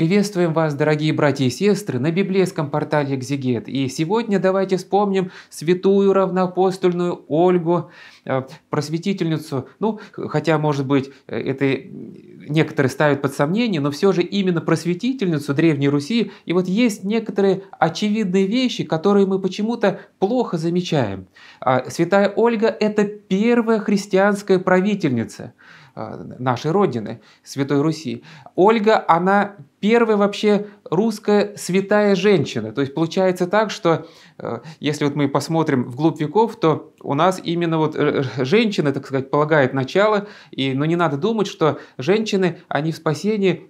Приветствуем вас, дорогие братья и сестры, на библейском портале «Экзегет». И сегодня давайте вспомним святую равноапостольную Ольгу, э, просветительницу. Ну, хотя, может быть, э, это некоторые ставят под сомнение, но все же именно просветительницу Древней Руси. И вот есть некоторые очевидные вещи, которые мы почему-то плохо замечаем. А, святая Ольга – это первая христианская правительница – Э, нашей Родины, Святой Руси. Ольга, она первая вообще русская святая женщина. То есть получается так, что э, если вот мы посмотрим вглубь веков, то у нас именно вот э, женщины, так сказать, полагает начало. И, но не надо думать, что женщины, они в спасении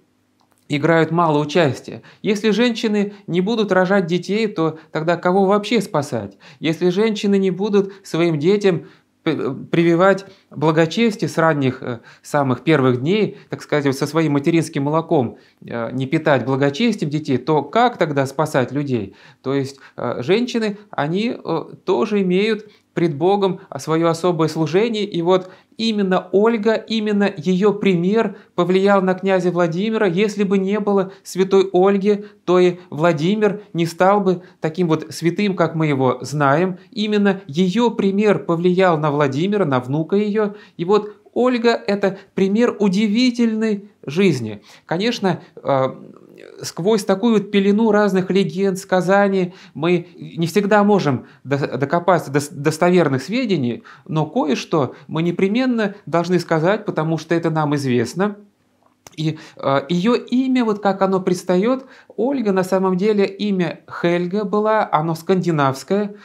играют мало участия. Если женщины не будут рожать детей, то тогда кого вообще спасать? Если женщины не будут своим детям прививать благочестие с ранних, э, самых первых дней, так сказать, со своим материнским молоком э, не питать благочестием детей, то как тогда спасать людей? То есть э, женщины, они тоже имеют пред Богом а, свое особое служение, и вот именно Ольга, именно ее пример повлиял на князя Владимира. Если бы не было святой Ольги, то и Владимир не стал бы таким вот святым, как мы его знаем. Именно ее пример повлиял на Владимира, на внука ее. И вот Ольга – это пример удивительной жизни. Конечно, а, сквозь такую вот пелену разных легенд, сказаний мы не всегда можем докопаться до достоверных сведений, но кое-что мы непременно должны сказать, потому что это нам известно. И э, ее имя, вот как оно предстает, Ольга на самом деле имя Хельга была, оно скандинавское,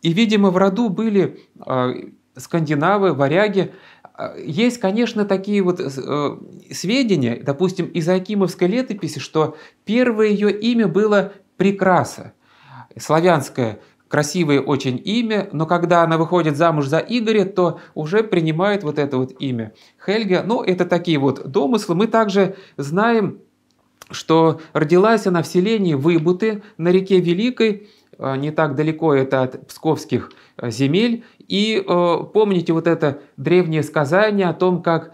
и, видимо, в роду были э, скандинавы, варяги, а, есть, конечно, такие вот э, сведения, допустим, из Акимовской летописи, что первое ее имя было Прекраса. Славянское красивое очень имя, но когда она выходит замуж за Игоря, то уже принимает вот это вот имя Хельга. Ну, это такие вот домыслы. Мы также знаем, что родилась она в селении Выбуты на реке Великой, Э, не так далеко это от псковских э, земель. И э, помните вот это древнее сказание о том, как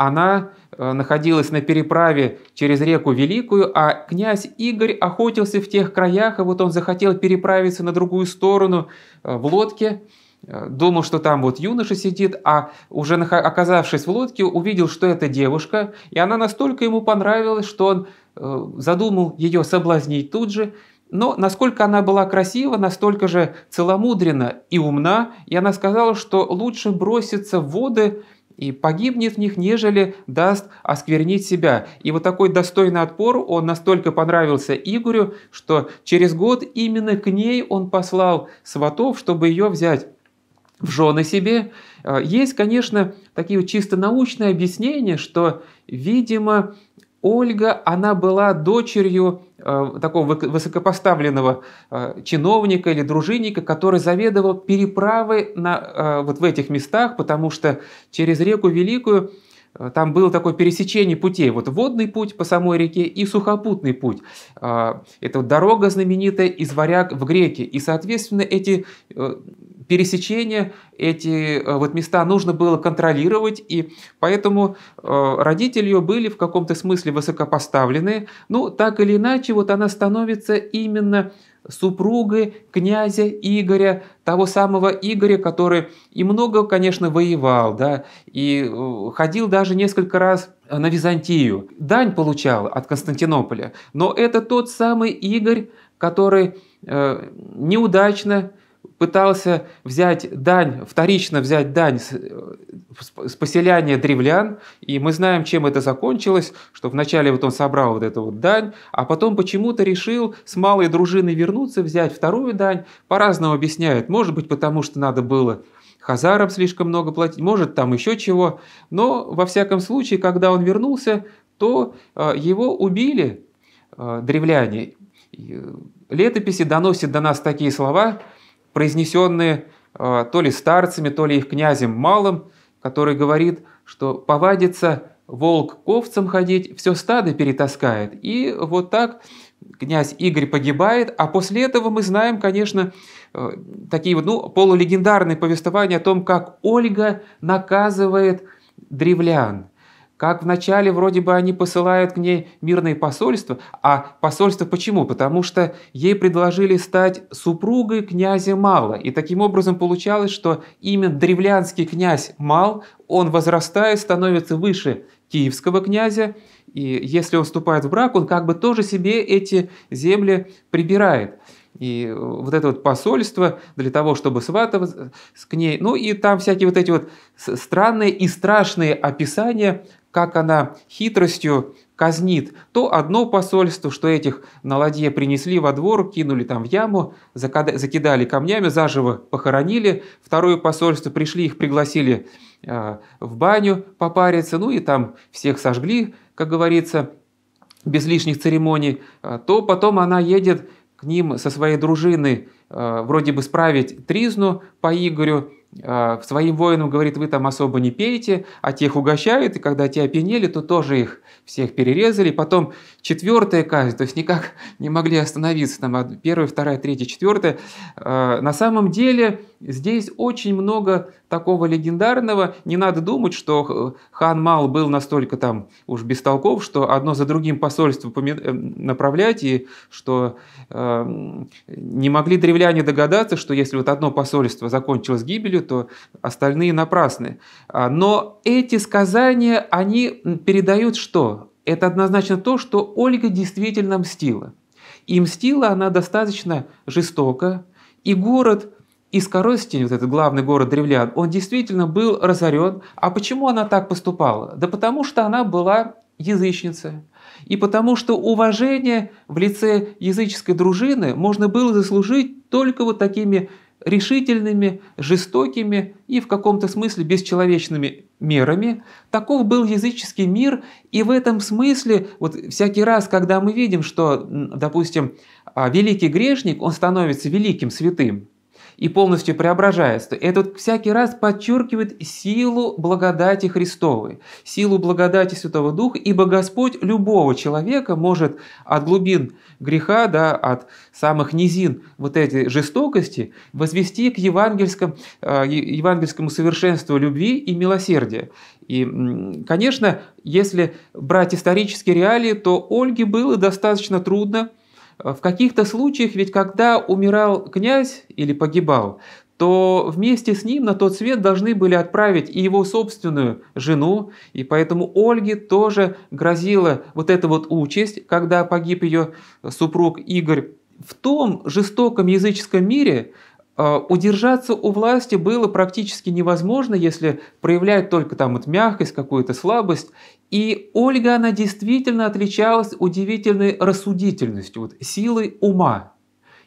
она находилась на переправе через реку Великую, а князь Игорь охотился в тех краях, и вот он захотел переправиться на другую сторону в лодке, думал, что там вот юноша сидит, а уже оказавшись в лодке, увидел, что это девушка, и она настолько ему понравилась, что он задумал ее соблазнить тут же, но насколько она была красива, настолько же целомудрена и умна, и она сказала, что лучше броситься в воды и погибнет в них, нежели даст осквернить себя. И вот такой достойный отпор, он настолько понравился Игорю, что через год именно к ней он послал сватов, чтобы ее взять в жены себе. Э, есть, конечно, такие чисто научные объяснения, что, видимо, Ольга, она была дочерью э, такого высокопоставленного э, чиновника или дружинника, который заведовал переправы на, э, вот в этих местах, потому что через реку Великую там было такое пересечение путей. Вот водный путь по самой реке и сухопутный путь. Это дорога знаменитая из Варяг в Греки. И, соответственно, эти пересечения, эти э, вот места нужно было контролировать, и поэтому э, родители ее были в каком-то смысле высокопоставленные. Ну, так или иначе, вот она становится именно супругой князя Игоря, того самого Игоря, который и много, конечно, воевал, да, и э, ходил даже несколько раз на Византию. Дань получал от Константинополя, но это тот самый Игорь, который неудачно пытался взять дань, вторично взять дань э, с, с поселяния древлян, и мы знаем, чем это закончилось, что вначале вот он собрал вот эту вот дань, а потом почему-то решил с малой дружиной вернуться, взять вторую дань, по-разному объясняют, может быть, потому что надо было хазарам слишком много платить, может, там еще чего, но, во всяком случае, когда он вернулся, то э, его убили э, древляне. Летописи доносят до нас такие слова – произнесенные э, то ли старцами, то ли их князем малым, который говорит, что повадится волк ковцем ходить, все стадо перетаскает. И вот так князь Игорь погибает, а после этого мы знаем, конечно, э, такие вот ну, полулегендарные повествования о том, как Ольга наказывает древлян – как вначале вроде бы они посылают к ней мирные посольства, а посольство почему? Потому что ей предложили стать супругой князя Мала. И таким образом получалось, что именно древлянский князь Мал, он возрастает, становится выше киевского князя, и если он вступает в брак, он как бы тоже себе эти земли прибирает. И э, вот это вот посольство для того, чтобы свататься э, к ней. Ну и там всякие вот эти вот странные и страшные описания, как она хитростью казнит. То одно посольство, что этих на ладье принесли во двор, кинули там в яму, закидали камнями, заживо похоронили. Второе посольство пришли, их пригласили э, в баню попариться, ну и там всех сожгли, как говорится, без лишних церемоний. То потом она едет к ним со своей дружины э, вроде бы справить тризну по Игорю, э, своим воинам говорит, вы там особо не пейте, а тех угощают, и когда те опьянели, то тоже их всех перерезали. Потом четвертая казнь, то есть никак не могли остановиться, там первая, вторая, третья, четвертая. Э, на самом деле здесь очень много такого легендарного, не надо думать, что э, хан Мал был настолько там уж бестолков, что одно за другим посольство э, направлять, и что э, не могли древляне догадаться, что если вот одно посольство закончилось гибелью, то остальные напрасны. А, но эти сказания, они передают что? Это однозначно то, что Ольга действительно мстила. И мстила она достаточно жестоко, и город – и Скоростень, вот этот главный город древлян, он действительно был разорен. А почему она так поступала? Да потому что она была язычницей. И потому что уважение в лице языческой дружины можно было заслужить только вот такими решительными, жестокими и в каком-то смысле бесчеловечными мерами. Таков был языческий мир, и в этом смысле вот всякий раз, когда мы видим, что, допустим, а, великий грешник, он становится великим святым, и полностью преображается. Это вот всякий раз подчеркивает силу благодати Христовой, силу благодати Святого Духа, ибо Господь любого человека может от глубин греха, да, от самых низин вот эти жестокости возвести к евангельскому, э, евангельскому совершенству любви и милосердия. И, конечно, если брать исторические реалии, то Ольге было достаточно трудно в каких-то случаях, ведь когда умирал князь или погибал, то вместе с ним на тот свет должны были отправить и его собственную жену, и поэтому Ольге тоже грозила вот эта вот участь, когда погиб ее супруг Игорь. В том жестоком языческом мире а, удержаться у власти было практически невозможно, если проявлять только там вот мягкость, какую-то слабость. И Ольга, она действительно отличалась удивительной рассудительностью, вот силой ума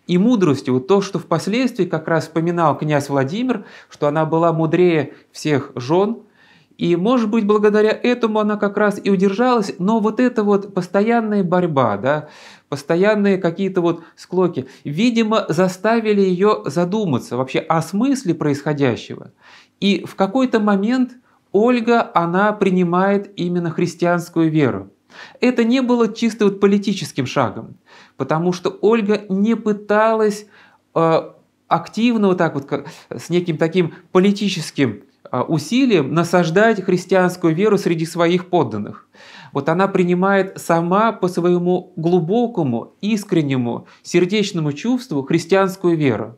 и мудростью. Вот то, что впоследствии как раз вспоминал князь Владимир, что она была мудрее всех жен, и, может быть, благодаря этому она как раз и удержалась, но вот эта вот постоянная борьба, да, постоянные какие-то вот склоки, видимо, заставили ее задуматься вообще о смысле происходящего. И в какой-то момент Ольга, она принимает именно христианскую веру. Это не было чисто вот политическим шагом, потому что Ольга не пыталась э, активно вот так вот как, с неким таким политическим а, усилием насаждать христианскую веру среди своих подданных. Вот она принимает сама по своему глубокому, искреннему, сердечному чувству христианскую веру.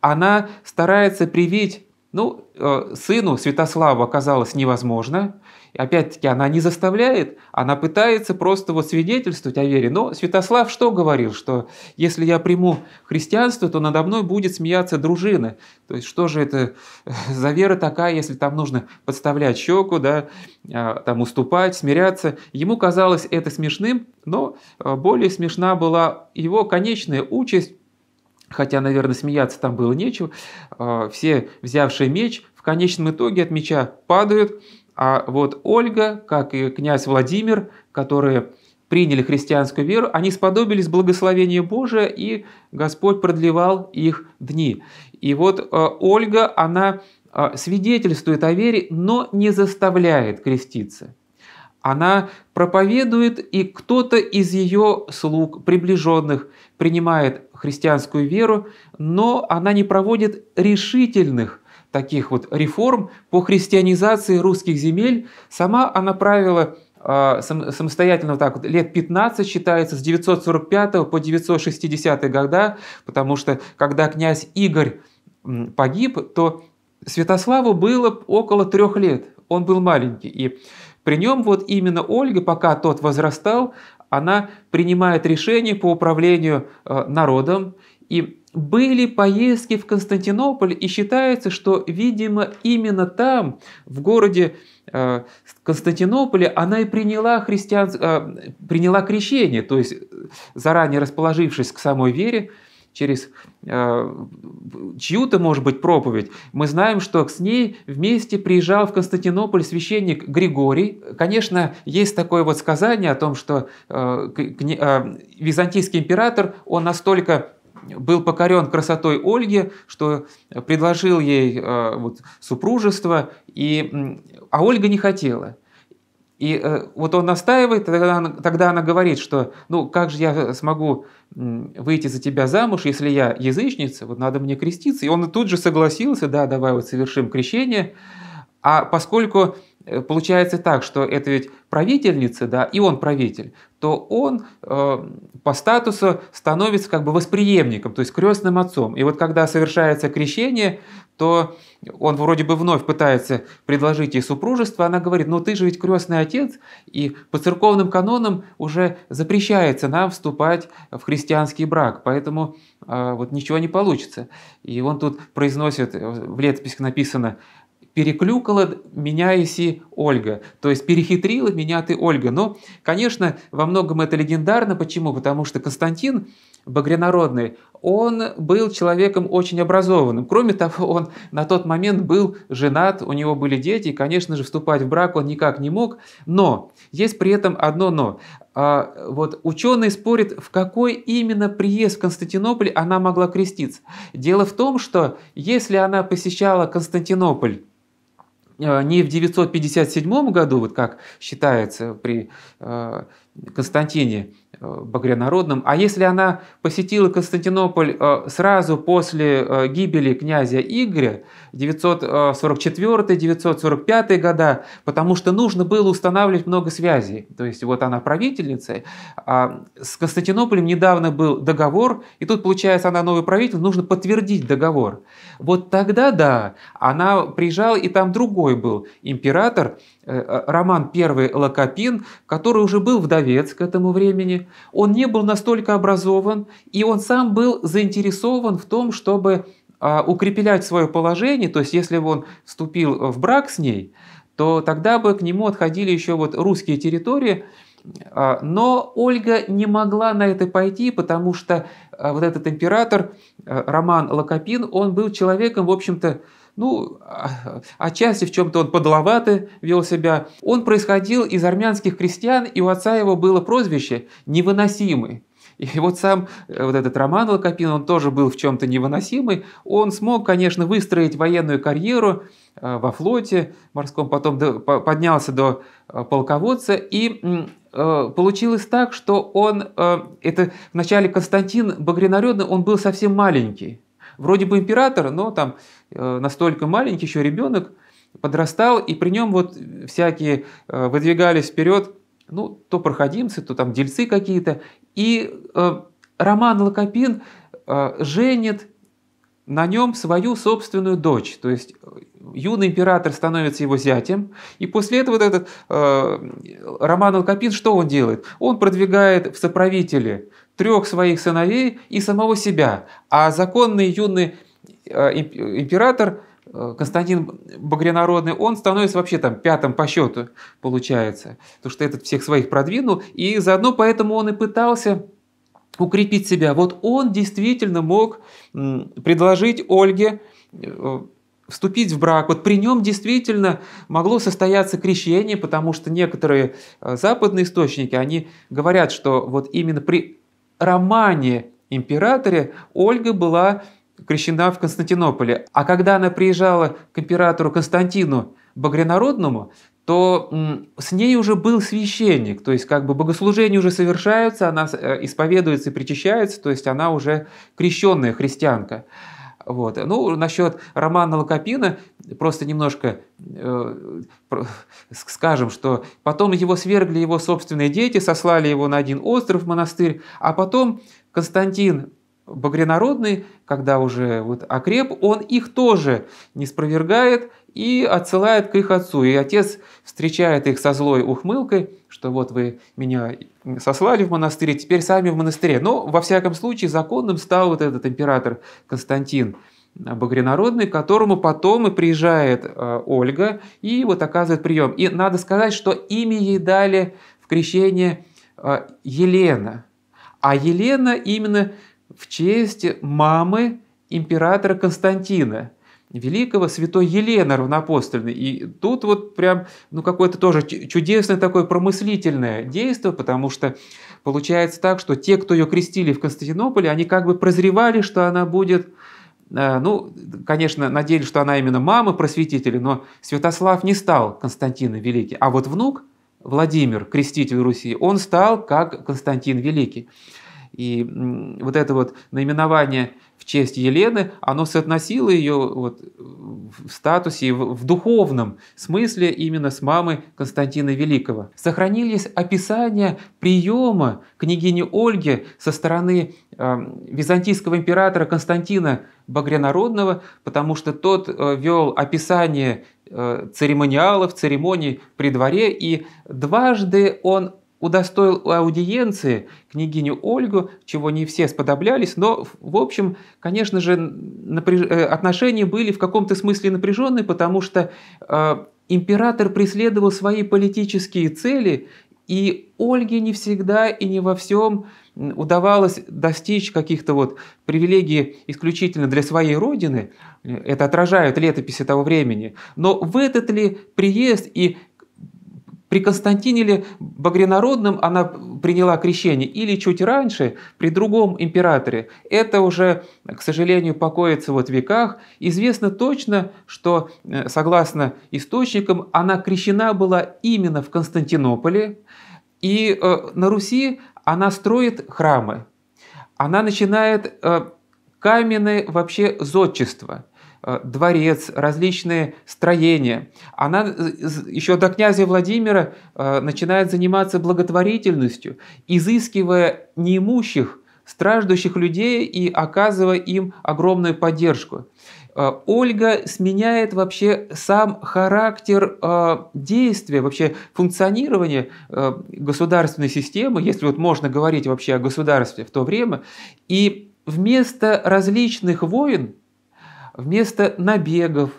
Она старается привить ну, э, сыну Святославу оказалось невозможно, Опять-таки, она не заставляет, она пытается просто вот свидетельствовать о вере. Но Святослав что говорил? Что если я приму христианство, то надо мной будет смеяться дружина. То есть, что же это э, за вера такая, если там нужно подставлять щеку, да, а, там уступать, смиряться. Ему казалось это смешным, но э, более смешна была его конечная участь, хотя, наверное, смеяться там было нечего. Э, все, взявшие меч, в конечном итоге от меча падают, а вот Ольга, как и князь Владимир, которые приняли христианскую веру, они сподобились благословению Божия, и Господь продлевал их дни. И вот э, Ольга, она э, свидетельствует о вере, но не заставляет креститься. Она проповедует, и кто-то из ее слуг, приближенных, принимает христианскую веру, но она не проводит решительных таких вот реформ по христианизации русских земель. Сама она правила а, самостоятельно вот так вот лет 15 считается, с 945 по 960 года, потому что когда князь Игорь погиб, то Святославу было около трех лет, он был маленький, и при нем вот именно Ольга, пока тот возрастал, она принимает решение по управлению а, народом, и были поездки в Константинополь, и считается, что, видимо, именно там, в городе э, Константинополе, она и приняла, христиан... Э, приняла крещение, то есть заранее расположившись к самой вере, через э, чью-то, может быть, проповедь. Мы знаем, что с ней вместе приезжал в Константинополь священник Григорий. Конечно, есть такое вот сказание о том, что византийский император, он настолько был покорен красотой Ольги, что предложил ей э, вот, супружество, и, а Ольга не хотела. И э, вот он настаивает, тогда она, тогда она говорит, что ну как же я смогу выйти за тебя замуж, если я язычница, вот надо мне креститься. И он тут же согласился, да, давай вот совершим крещение. А поскольку Э, получается так, что это ведь правительница, да, и он правитель, то он э, по статусу становится как бы восприемником, то есть крестным отцом. И вот когда совершается крещение, то он вроде бы вновь пытается предложить ей супружество, она говорит, ну ты же ведь крестный отец, и по церковным канонам уже запрещается нам вступать в христианский брак, поэтому э, вот ничего не получится. И он тут произносит, э, в летописях написано, переклюкала меня и Ольга. То есть перехитрила меня ты, Ольга. Но, ну, конечно, во многом это легендарно. Почему? Потому что Константин Багрянародный, он был человеком очень образованным. Кроме того, он на тот момент был женат, у него были дети, и, конечно же, вступать в брак он никак не мог. Но есть при этом одно «но». А, вот ученые спорят, в какой именно приезд в Константинополь она могла креститься. Дело в том, что если она посещала Константинополь Э, не в 957 году, вот как считается при э, Константине багрянародным. Э, а если она посетила Константинополь э, сразу после э, гибели князя Игоря, 944-945 года, потому что нужно было устанавливать много связей. То есть вот она правительница, а с Константинополем недавно был договор, и тут, получается, она новый правитель, нужно подтвердить договор. Вот тогда, да, она приезжала, и там другой был император, Э, э, роман «Первый Локопин», который уже был вдовец к этому времени. Он не был настолько образован, и он сам был заинтересован в том, чтобы а, укреплять свое положение, то есть если бы он вступил в брак с ней, то тогда бы к нему отходили еще вот русские территории, а, но Ольга не могла на это пойти, потому что а, вот этот император э, Роман Локопин, он был человеком, в общем-то, ну, а, отчасти в чем-то он подловато вел себя. Он происходил из армянских крестьян, и у отца его было прозвище «невыносимый». И вот сам э, вот этот Роман Локопин, он тоже был в чем-то невыносимый. Он смог, конечно, выстроить военную карьеру э, во флоте морском, потом поднялся до э, полководца. И получилось так, что он, это вначале Константин Багринарёдный, он был совсем маленький вроде бы император, но там э, настолько маленький еще ребенок подрастал, и при нем вот всякие э, выдвигались вперед, ну, то проходимцы, то там дельцы какие-то. И э, Роман Локопин женит на нем свою собственную дочь. То есть юный император становится его зятем. И после этого вот этот э, Роман Локопин, что он делает? Он продвигает в соправители трех своих сыновей и самого себя. А законный юный э, император э, Константин Багрянародный, он становится вообще там пятым по счету, получается, потому что этот всех своих продвинул, и заодно поэтому он и пытался укрепить себя. Вот он действительно мог предложить Ольге э, вступить в брак. Вот при нем действительно могло состояться крещение, потому что некоторые западные источники, они говорят, что вот именно при романе императоре Ольга была крещена в Константинополе. А когда она приезжала к императору Константину Багрянародному, то с ней уже был священник, то есть как бы богослужения уже совершаются, она э, исповедуется и причащается, то есть она уже крещенная христианка. Вот. Ну, насчет Романа Локопина, просто немножко э, скажем, что потом его свергли его собственные дети, сослали его на один остров, в монастырь, а потом Константин Багрянародный, когда уже вот окреп, он их тоже не спровергает и отсылает к их отцу. И отец встречает их со злой ухмылкой, что вот вы меня сослали в монастырь, теперь сами в монастыре. Но, во всяком случае, законным стал вот этот император Константин Багринародный, к которому потом и приезжает э, Ольга и вот оказывает прием. И надо сказать, что имя ей дали в крещение э, Елена. А Елена именно в честь мамы императора Константина – великого святой Елены равнопостольной. И тут вот прям, ну, какое-то тоже чудесное такое промыслительное действие, потому что получается так, что те, кто ее крестили в Константинополе, они как бы прозревали, что она будет э, ну, конечно, надеялись, что она именно мама просветителя, но Святослав не стал Константином Великим. А вот внук Владимир, креститель Руси, он стал как Константин Великий. И вот это вот наименование в честь Елены, оно соотносило ее вот в статусе, в духовном смысле именно с мамой Константина Великого. Сохранились описания приема княгини Ольги со стороны эм, византийского императора Константина Багрянародного, потому что тот э, вел описание э, церемониалов, церемоний при дворе, и дважды он удостоил аудиенции княгиню Ольгу, чего не все сподоблялись, но, в общем, конечно же, напряж... Э, отношения были в каком-то смысле напряженные, потому что э, император преследовал свои политические цели, и Ольге не всегда и не во всем удавалось достичь каких-то вот привилегий исключительно для своей родины, э, это отражают летописи того времени, но в этот ли приезд и при Константине ли Багринародном она приняла крещение или чуть раньше при другом императоре. Это уже, к сожалению, покоится вот в веках. Известно точно, что, э, согласно источникам, она крещена была именно в Константинополе, и э, на Руси она строит храмы. Она начинает э, каменное вообще зодчество – Э, дворец, различные строения. Она э, еще до князя Владимира э, начинает заниматься благотворительностью, изыскивая неимущих, страждущих людей и оказывая им огромную поддержку. Ольга сменяет вообще сам характер действия, вообще функционирования государственной системы, если вот можно говорить вообще о государстве в то время. И вместо различных войн, вместо набегов,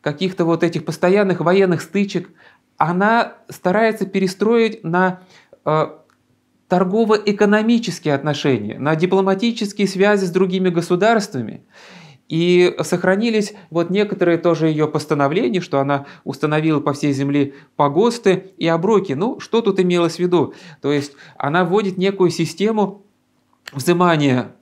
каких-то вот этих постоянных военных стычек, она старается перестроить на э, торгово-экономические отношения, на дипломатические связи с другими государствами. И сохранились вот некоторые тоже ее постановления, что она установила по всей земле погосты и оброки. Ну, что тут имелось в виду? То есть она вводит некую систему взимания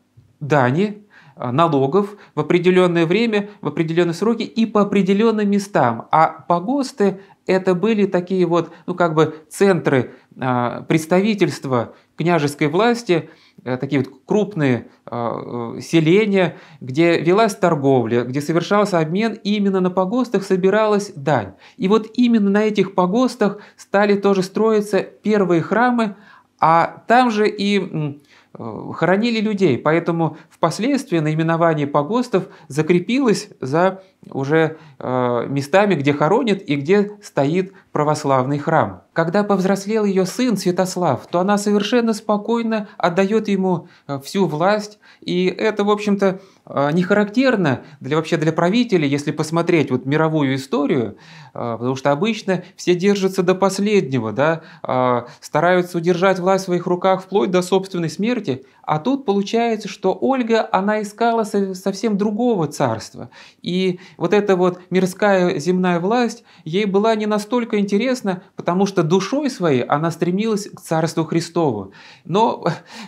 дани Э, налогов в определенное время, в определенные сроки и по определенным местам. А погосты это были такие вот, ну как бы центры э, представительства княжеской власти, э, такие вот крупные селения, где велась торговля, где совершался обмен, и именно на погостах собиралась дань. И вот именно на этих погостах стали тоже строиться первые храмы, а там же и Э, хоронили людей, поэтому впоследствии наименование погостов закрепилось за уже э, местами, где хоронят и где стоит православный храм. Когда повзрослел ее сын Святослав, то она совершенно спокойно отдает ему э, всю власть, и это, в общем-то, э, не характерно для вообще для правителей, если посмотреть вот мировую историю, э, потому что обычно все держатся до последнего, да, стараются удержать власть в своих руках вплоть до собственной смерти, а тут получается, что Ольга, она искала совсем другого царства, и вот эта вот мирская земная власть ей была не настолько интересна, потому что душой своей она стремилась к Царству Христову. Но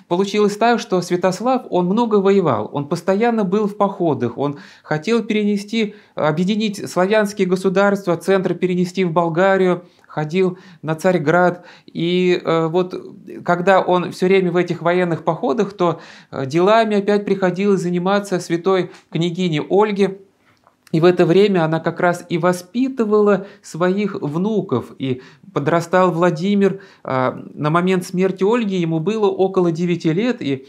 получилось так, что Святослав, он много воевал, он постоянно был в походах, он хотел перенести, объединить славянские государства, центр перенести в Болгарию, ходил на Царьград. И э, вот когда он все время в этих военных походах, то э, делами опять приходилось заниматься святой княгине Ольге, и в это время она как раз и воспитывала своих внуков. И подрастал Владимир. А, на момент смерти Ольги ему было около 9 лет, и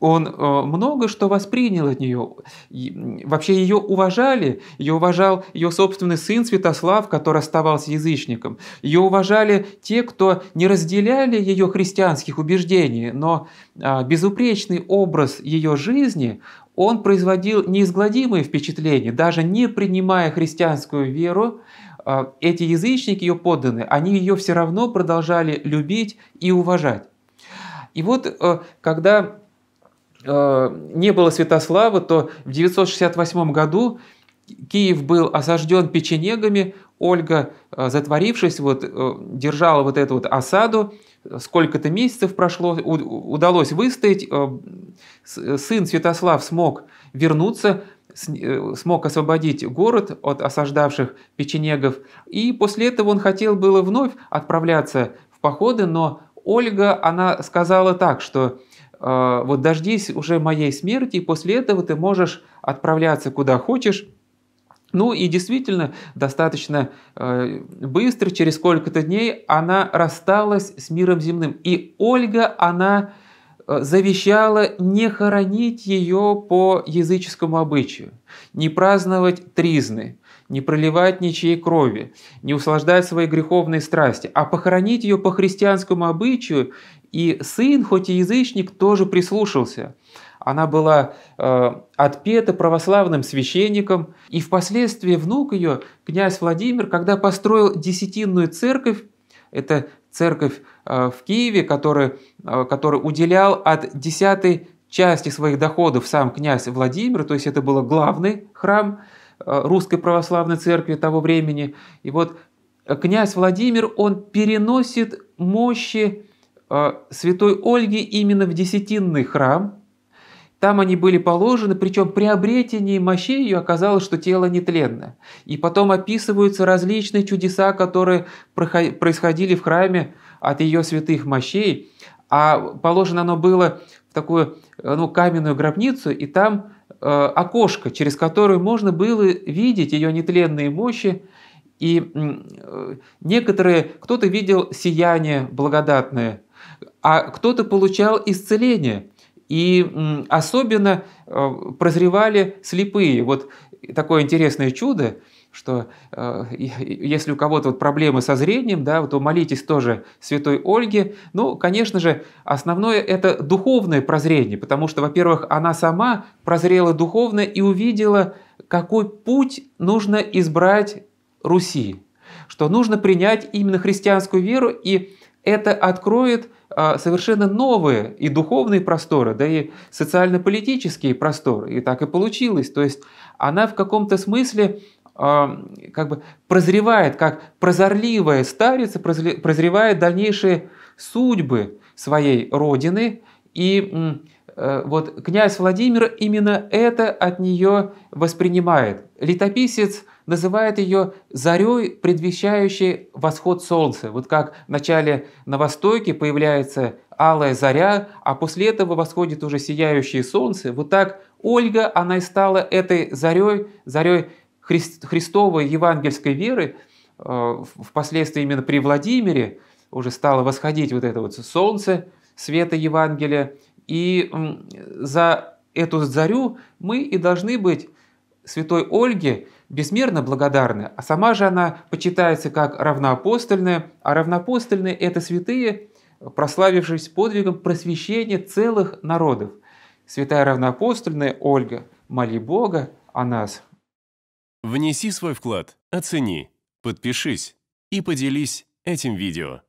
он э, много что воспринял от нее. Вообще ее уважали. Ее уважал ее собственный сын Святослав, который оставался язычником. Ее уважали те, кто не разделяли ее христианских убеждений, но а, безупречный образ ее жизни он производил неизгладимые впечатления, даже не принимая христианскую веру, а, эти язычники, ее подданные, они ее все равно продолжали любить и уважать. И вот э, когда Э, не было Святослава, то в 968 году Киев был осажден печенегами, Ольга, э, затворившись, вот, э, держала вот эту вот осаду, сколько-то месяцев прошло, удалось выстоять, сын Святослав смог вернуться, смог освободить город от осаждавших печенегов, и после этого он хотел было вновь отправляться в походы, но Ольга, она сказала так, что а, вот дождись уже моей смерти, и после этого ты можешь отправляться куда хочешь, ну и действительно, достаточно э, быстро, через сколько-то дней, она рассталась с миром земным. И Ольга, она э, завещала не хоронить ее по языческому обычаю, не праздновать тризны, не проливать ничьей крови, не услаждать свои греховные страсти, а похоронить ее по христианскому обычаю и сын, хоть и язычник, тоже прислушался. Она была э, отпета православным священником, и впоследствии внук ее, князь Владимир, когда построил Десятинную церковь, это церковь э, в Киеве, который, э, который уделял от десятой части своих доходов сам князь Владимир, то есть это был главный храм э, русской православной церкви того времени. И вот э, князь Владимир, он переносит мощи а, святой Ольги именно в Десятинный храм. Там они были положены, причем при обретении мощей ее оказалось, что тело нетленное. И потом описываются различные чудеса, которые происходили в храме от ее святых мощей. А положено оно было в такую ну, каменную гробницу, и там э, окошко, через которое можно было видеть ее нетленные мощи, и э, некоторые, кто-то видел сияние благодатное а кто-то получал исцеление. И особенно э, прозревали слепые. Вот такое интересное чудо, что э, если у кого-то вот проблемы со зрением, да, то молитесь тоже святой Ольге. Ну, конечно же, основное это духовное прозрение, потому что, во-первых, она сама прозрела духовно и увидела, какой путь нужно избрать Руси, что нужно принять именно христианскую веру и это откроет а, совершенно новые и духовные просторы, да и социально-политические просторы. И так и получилось. То есть она в каком-то смысле а, как бы прозревает, как прозорливая старица прозревает дальнейшие судьбы своей родины. И э, вот князь Владимир именно это от нее воспринимает. Летописец – называет ее зарей, предвещающей восход солнца. Вот как вначале на востоке появляется алая заря, а после этого восходит уже сияющее солнце. Вот так Ольга, она и стала этой зарей, зарей Христ, Христовой евангельской веры, э, впоследствии именно при Владимире уже стало восходить вот это вот солнце, света Евангелия. И за эту зарю мы и должны быть святой Ольге безмерно благодарны, а сама же она почитается как равноапостольная, а равноапостольные – это святые, прославившись подвигом просвещения целых народов. Святая равноапостольная Ольга, моли Бога о нас. Внеси свой вклад, оцени, подпишись и поделись этим видео.